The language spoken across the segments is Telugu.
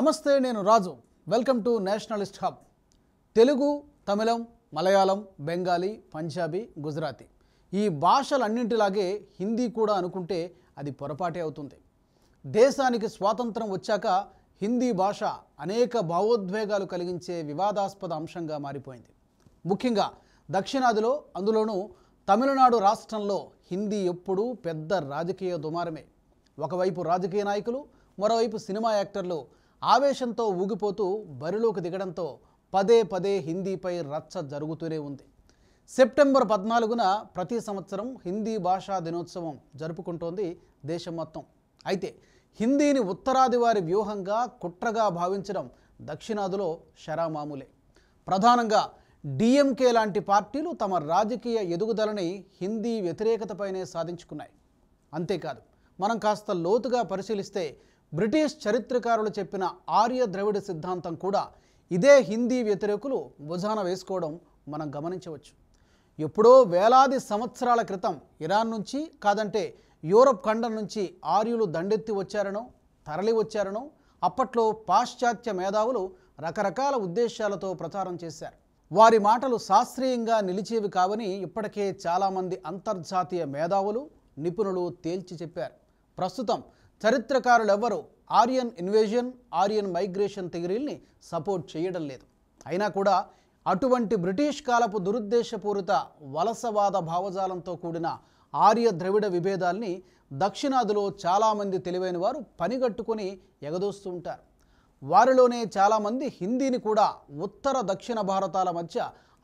నమస్తే నేను Raju welcome to nationalist hub Telugu Tamil Malayalam Bengali Punjabi Gujarati ఈ భాషలన్నింటిలాగే హిందీ కూడా అనుకుంటే అది పొరపాటే అవుతుంది దేశానికి స్వాతంత్రం వచ్చాక హిందీ భాష అనేక భావోద్వేగాలు కలిగించే వివాదాస్పద అంశంగా మారిపోయింది ముఖ్యంగా దక్షిణాదిలో అందులోనూ తమిళనాడు రాష్ట్రంలో హిందీ ఎప్పుడూ పెద్ద రాజకీయ దుమారమే ఒకవైపు రాజకీయ నాయకులు మరోవైపు సినిమా యాక్టర్లు ఆవేశంతో ఊగిపోతూ బరిలోకి దిగడంతో పదే పదే హిందీపై రచ్చ జరుగుతూనే ఉంది సెప్టెంబర్ పద్నాలుగున ప్రతి సంవత్సరం హిందీ భాషా దినోత్సవం జరుపుకుంటోంది దేశం మొత్తం అయితే హిందీని ఉత్తరాది వారి వ్యూహంగా కుట్రగా భావించడం దక్షిణాదిలో శరామామూలే ప్రధానంగా డిఎంకే లాంటి పార్టీలు తమ రాజకీయ ఎదుగుదలని హిందీ వ్యతిరేకతపైనే సాధించుకున్నాయి అంతేకాదు మనం కాస్త లోతుగా పరిశీలిస్తే బ్రిటిష్ చరిత్రకారులు చెప్పిన ఆర్య ద్రవిడ సిద్ధాంతం కూడా ఇదే హిందీ వ్యతిరేకులు భుజాన వేసుకోవడం మనం గమనించవచ్చు ఎప్పుడో వేలాది సంవత్సరాల క్రితం ఇరాన్ నుంచి కాదంటే యూరప్ ఖండం నుంచి ఆర్యులు దండెత్తి వచ్చారనో తరలి వచ్చారనో అప్పట్లో పాశ్చాత్య మేధావులు రకరకాల ఉద్దేశాలతో ప్రచారం చేశారు వారి మాటలు శాస్త్రీయంగా నిలిచేవి కావని ఇప్పటికే చాలామంది అంతర్జాతీయ మేధావులు నిపుణులు తేల్చి చెప్పారు ప్రస్తుతం ఎవరు ఆర్యన్ ఇన్వేజన్ ఆర్యన్ మైగ్రేషన్ థియరీల్ని సపోర్ట్ చేయడం లేదు అయినా కూడా అటువంటి బ్రిటిష్ కాలపు దురుద్దేశపూరిత వలసవాద భావజాలంతో కూడిన ఆర్య ద్రవిడ విభేదాల్ని దక్షిణాదిలో చాలామంది తెలివైన వారు పనిగట్టుకుని ఎగదోస్తూ ఉంటారు వారిలోనే చాలామంది హిందీని కూడా ఉత్తర దక్షిణ భారతాల మధ్య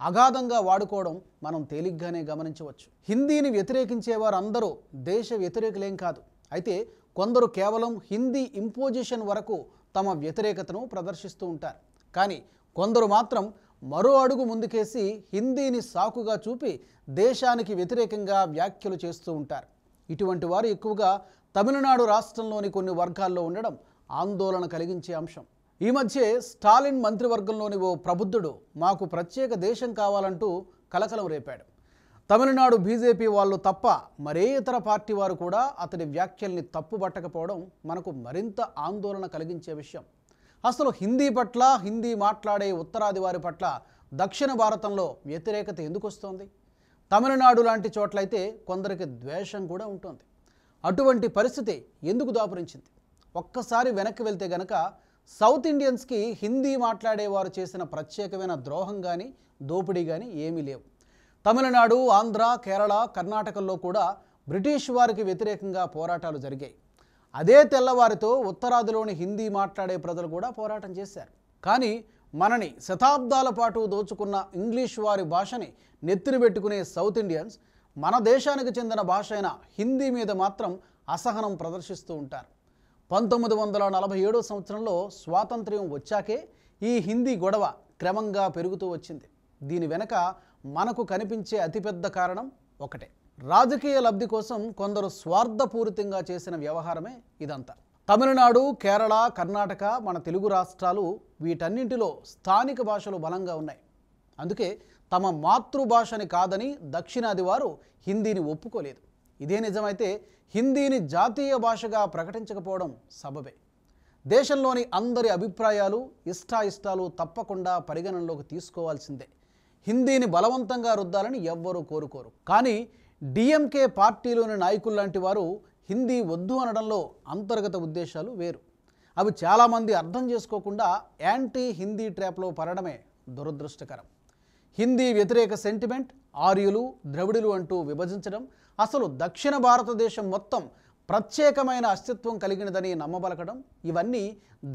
అగాధంగా వాడుకోవడం మనం తేలిగ్గానే గమనించవచ్చు హిందీని వ్యతిరేకించేవారందరూ దేశ వ్యతిరేకులేం కాదు అయితే కొందరు కేవలం హిందీ ఇంపోజిషన్ వరకు తమ వ్యతిరేకతను ప్రదర్శిస్తూ ఉంటారు కానీ కొందరు మాత్రం మరో అడుగు ముందుకేసి హిందీని సాకుగా చూపి దేశానికి వ్యతిరేకంగా వ్యాఖ్యలు చేస్తూ ఉంటారు ఇటువంటి వారు ఎక్కువగా తమిళనాడు రాష్ట్రంలోని కొన్ని వర్గాల్లో ఉండడం ఆందోళన కలిగించే అంశం ఈ మధ్యే స్టాలిన్ మంత్రివర్గంలోని ఓ ప్రబుద్ధుడు మాకు ప్రత్యేక దేశం కావాలంటూ కలకలం రేపాడు తమిళనాడు బీజేపీ వాళ్ళు తప్ప మరే ఇతర పార్టీ వారు కూడా అతని వ్యాఖ్యల్ని తప్పుబట్టకపోవడం మనకు మరింత ఆందోళన కలిగించే విషయం అసలు హిందీ పట్ల హిందీ మాట్లాడే ఉత్తరాది వారి పట్ల దక్షిణ భారతంలో వ్యతిరేకత ఎందుకు వస్తోంది తమిళనాడు లాంటి చోట్లయితే కొందరికి ద్వేషం కూడా ఉంటుంది అటువంటి పరిస్థితి ఎందుకు దాపురించింది ఒక్కసారి వెనక్కి వెళ్తే గనక సౌత్ ఇండియన్స్కి హిందీ మాట్లాడేవారు చేసిన ప్రత్యేకమైన ద్రోహం కానీ దోపిడీ కానీ ఏమీ లేవు తమిళనాడు ఆంధ్ర కేరళ కర్ణాటకల్లో కూడా బ్రిటిష్ వారికి వ్యతిరేకంగా పోరాటాలు జరిగాయి అదే తెల్లవారితో ఉత్తరాదిలోని హిందీ మాట్లాడే ప్రజలు కూడా పోరాటం చేశారు కానీ మనని శతాబ్దాల పాటు దోచుకున్న ఇంగ్లీష్ వారి భాషని నెత్తిన పెట్టుకునే సౌత్ ఇండియన్స్ మన దేశానికి చెందిన భాష అయిన హిందీ మీద మాత్రం అసహనం ప్రదర్శిస్తూ ఉంటారు పంతొమ్మిది వందల నలభై ఏడో సంవత్సరంలో స్వాతంత్ర్యం వచ్చాకే ఈ హిందీ గొడవ క్రమంగా పెరుగుతూ వచ్చింది దీని వెనక మనకు కనిపించే అతిపెద్ద కారణం ఒకటే రాజకీయ లబ్ధి కోసం కొందరు స్వార్థపూరితంగా చేసిన వ్యవహారమే ఇదంతా తమిళనాడు కేరళ కర్ణాటక మన తెలుగు రాష్ట్రాలు వీటన్నింటిలో స్థానిక భాషలు బలంగా ఉన్నాయి అందుకే తమ మాతృభాషని కాదని దక్షిణాది వారు హిందీని ఒప్పుకోలేదు ఇదే నిజమైతే హిందీని జాతీయ భాషగా ప్రకటించకపోవడం సబబే దేశంలోని అందరి అభిప్రాయాలు ఇష్టాయిష్టాలు తప్పకుండా పరిగణనలోకి తీసుకోవాల్సిందే హిందీని బలవంతంగా రుద్దాలని ఎవ్వరూ కోరుకోరు కానీ డిఎంకే పార్టీలోని నాయకులు లాంటి వారు హిందీ వద్దు అనడంలో అంతర్గత ఉద్దేశాలు వేరు అవి చాలామంది అర్థం చేసుకోకుండా యాంటీ హిందీ ట్రాప్లో పడడమే దురదృష్టకరం హిందీ వ్యతిరేక సెంటిమెంట్ ఆర్యులు ద్రవిడులు అంటూ విభజించడం అసలు దక్షిణ భారతదేశం మొత్తం ప్రత్యేకమైన అస్తిత్వం కలిగినదని నమ్మబలకడం ఇవన్నీ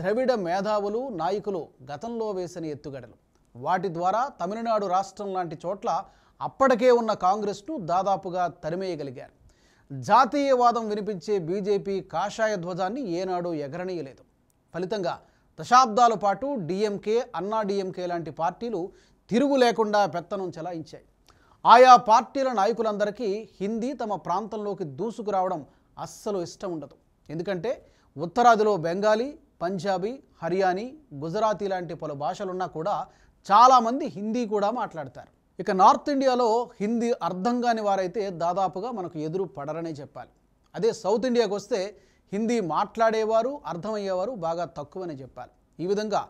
ద్రవిడ మేధావులు నాయకులు గతంలో వేసిన ఎత్తుగడలు వాటి ద్వారా తమిళనాడు రాష్ట్రం లాంటి చోట్ల అప్పటికే ఉన్న కాంగ్రెస్ను దాదాపుగా తరిమేయగలిగారు జాతీయవాదం వినిపించే బీజేపీ కాషాయ ధ్వజాన్ని ఏనాడు ఎగరనీయలేదు ఫలితంగా దశాబ్దాల పాటు డిఎంకే అన్నా డిఎంకే లాంటి పార్టీలు తిరుగు లేకుండా పెత్తనం చెలాయించాయి ఆయా పార్టీల నాయకులందరికీ హిందీ తమ ప్రాంతంలోకి దూసుకురావడం అస్సలు ఇష్టం ఉండదు ఎందుకంటే ఉత్తరాదిలో బెంగాలీ పంజాబీ హర్యానీ గుజరాతీ లాంటి పలు భాషలున్నా కూడా చాలామంది హిందీ కూడా మాట్లాడతారు ఇక నార్త్ ఇండియాలో హిందీ అర్థం కాని వారైతే దాదాపుగా మనకు ఎదురు పడరనే చెప్పాలి అదే సౌత్ ఇండియాకు వస్తే హిందీ మాట్లాడేవారు అర్థమయ్యేవారు బాగా తక్కువనే చెప్పాలి ఈ విధంగా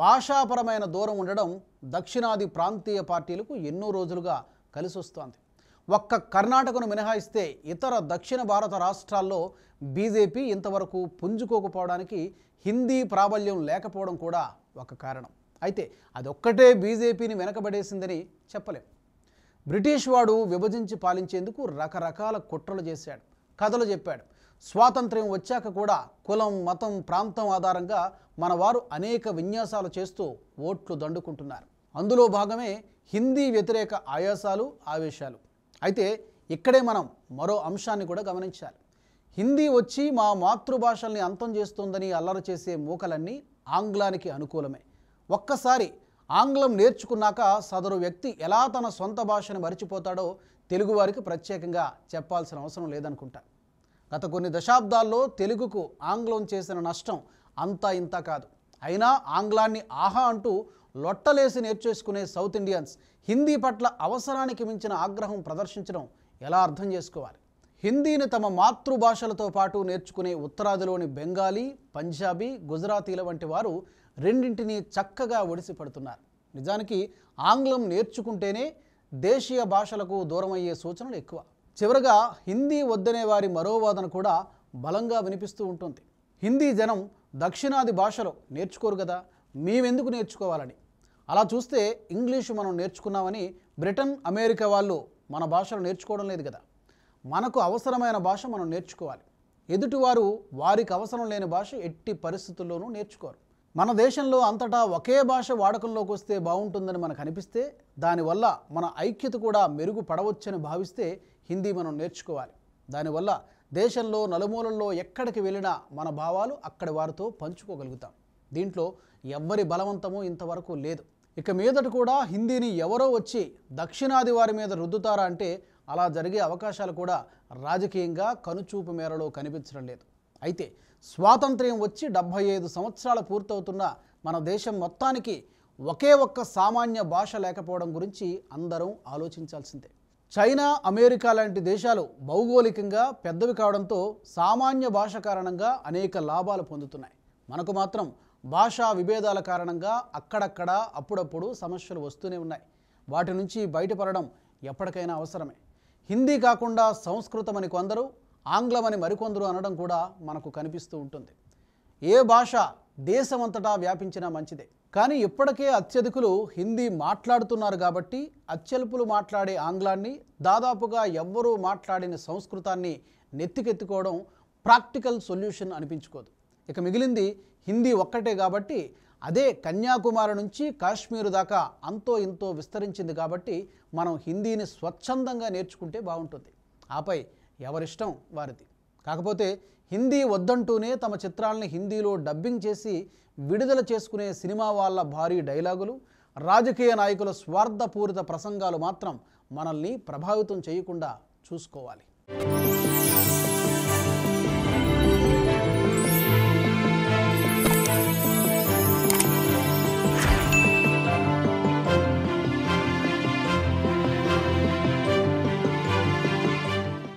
భాషాపరమైన దూరం ఉండడం దక్షిణాది ప్రాంతీయ పార్టీలకు ఎన్నో రోజులుగా కలిసి వస్తోంది ఒక్క కర్ణాటకను మినహాయిస్తే ఇతర దక్షిణ భారత రాష్ట్రాల్లో బీజేపీ ఇంతవరకు పుంజుకోకపోవడానికి హిందీ ప్రాబల్యం లేకపోవడం కూడా ఒక కారణం అయితే అదొక్కటే బీజేపీని వెనకబడేసిందని చెప్పలేం బ్రిటిష్ వాడు విభజించి పాలించేందుకు రకరకాల కుట్రలు చేశాడు కథలు చెప్పాడు స్వాతంత్ర్యం వచ్చాక కూడా కులం మతం ప్రాంతం ఆధారంగా మన వారు అనేక విన్యాసాలు చేస్తూ ఓట్లు దండుకుంటున్నారు అందులో భాగమే హిందీ వ్యతిరేక ఆయాసాలు ఆవేశాలు అయితే ఇక్కడే మనం మరో అంశాన్ని కూడా గమనించాలి హిందీ వచ్చి మా మాతృభాషల్ని అంతం చేస్తుందని అల్లరి చేసే మూకలన్నీ ఆంగ్లానికి అనుకూలమే ఒక్కసారి ఆంగ్లం నేర్చుకున్నాక సదరు వ్యక్తి ఎలా తన సొంత భాషను మరిచిపోతాడో తెలుగువారికి ప్రత్యేకంగా చెప్పాల్సిన అవసరం లేదనుకుంటా గత కొన్ని దశాబ్దాల్లో తెలుగుకు ఆంగ్లం చేసిన నష్టం అంతా ఇంత కాదు అయినా ఆంగ్లాన్ని ఆహా అంటూ లొట్టలేసి నేర్చేసుకునే సౌత్ ఇండియన్స్ హిందీ పట్ల అవసరానికి మించిన ఆగ్రహం ప్రదర్శించడం ఎలా అర్థం చేసుకోవాలి హిందీని తమ మాతృభాషలతో పాటు నేర్చుకునే ఉత్తరాదిలోని బెంగాలీ పంజాబీ గుజరాతీల వంటి వారు రెండింటినీ చక్కగా ఒడిసిపెడుతున్నారు నిజానికి ఆంగ్లం నేర్చుకుంటేనే దేశీయ భాషలకు దూరమయ్యే సూచనలు ఎక్కువ చివరగా హిందీ వద్దనే వారి మరో వాదన కూడా బలంగా వినిపిస్తూ ఉంటుంది హిందీ జనం దక్షిణాది భాషలో నేర్చుకోరు కదా మేమెందుకు నేర్చుకోవాలని అలా చూస్తే ఇంగ్లీషు మనం నేర్చుకున్నామని బ్రిటన్ అమెరికా వాళ్ళు మన భాషను నేర్చుకోవడం లేదు కదా మనకు అవసరమైన భాష మనం నేర్చుకోవాలి ఎదుటివారు వారికి అవసరం లేని భాష ఎట్టి పరిస్థితుల్లోనూ నేర్చుకోరు మన దేశంలో అంతటా ఒకే భాష వాడకంలోకి వస్తే బాగుంటుందని మనకు అనిపిస్తే దానివల్ల మన ఐక్యత కూడా మెరుగుపడవచ్చని భావిస్తే హిందీ మనం నేర్చుకోవాలి దానివల్ల దేశంలో నలుమూలల్లో ఎక్కడికి వెళ్ళినా మన భావాలు అక్కడి వారితో పంచుకోగలుగుతాం దీంట్లో ఎవ్వరి బలవంతమో ఇంతవరకు లేదు ఇక మీదట కూడా హిందీని ఎవరో వచ్చి దక్షిణాది వారి మీద రుద్దుతారా అంటే అలా జరిగే అవకాశాలు కూడా రాజకీయంగా కనుచూపు మేరలో కనిపించడం లేదు అయితే స్వాతంత్ర్యం వచ్చి డెబ్భై ఐదు సంవత్సరాలు పూర్తవుతున్న మన దేశం మొత్తానికి ఒకే ఒక్క సామాన్య భాష లేకపోవడం గురించి అందరం ఆలోచించాల్సిందే చైనా అమెరికా లాంటి దేశాలు భౌగోళికంగా పెద్దవి కావడంతో సామాన్య భాష కారణంగా అనేక లాభాలు పొందుతున్నాయి మనకు మాత్రం భాషా విభేదాల కారణంగా అక్కడక్కడ అప్పుడప్పుడు సమస్యలు వస్తూనే ఉన్నాయి వాటి నుంచి బయటపడడం ఎప్పటికైనా అవసరమే హిందీ కాకుండా సంస్కృతం అని కొందరు ఆంగ్లం అని మరికొందరు అనడం కూడా మనకు కనిపిస్తూ ఉంటుంది ఏ భాష దేశమంతటా వ్యాపించినా మంచిదే కానీ ఇప్పటికే అత్యధికులు హిందీ మాట్లాడుతున్నారు కాబట్టి అత్యల్పులు మాట్లాడే ఆంగ్లాన్ని దాదాపుగా ఎవ్వరూ మాట్లాడిన సంస్కృతాన్ని నెత్తికెత్తుకోవడం ప్రాక్టికల్ సొల్యూషన్ అనిపించుకోదు ఇక మిగిలింది హిందీ ఒక్కటే కాబట్టి అదే కన్యాకుమారి నుంచి కాశ్మీరు దాకా అంతో ఇంతో విస్తరించింది కాబట్టి మనం హిందీని స్వచ్ఛందంగా నేర్చుకుంటే బాగుంటుంది ఆపై ఎవరిష్టం వారిది కాకపోతే హిందీ వద్దంటూనే తమ చిత్రాలని హిందీలో డబ్బింగ్ చేసి విడుదల చేసుకునే సినిమా వాళ్ళ భారీ డైలాగులు రాజకీయ నాయకుల స్వార్థపూరిత ప్రసంగాలు మాత్రం మనల్ని ప్రభావితం చేయకుండా చూసుకోవాలి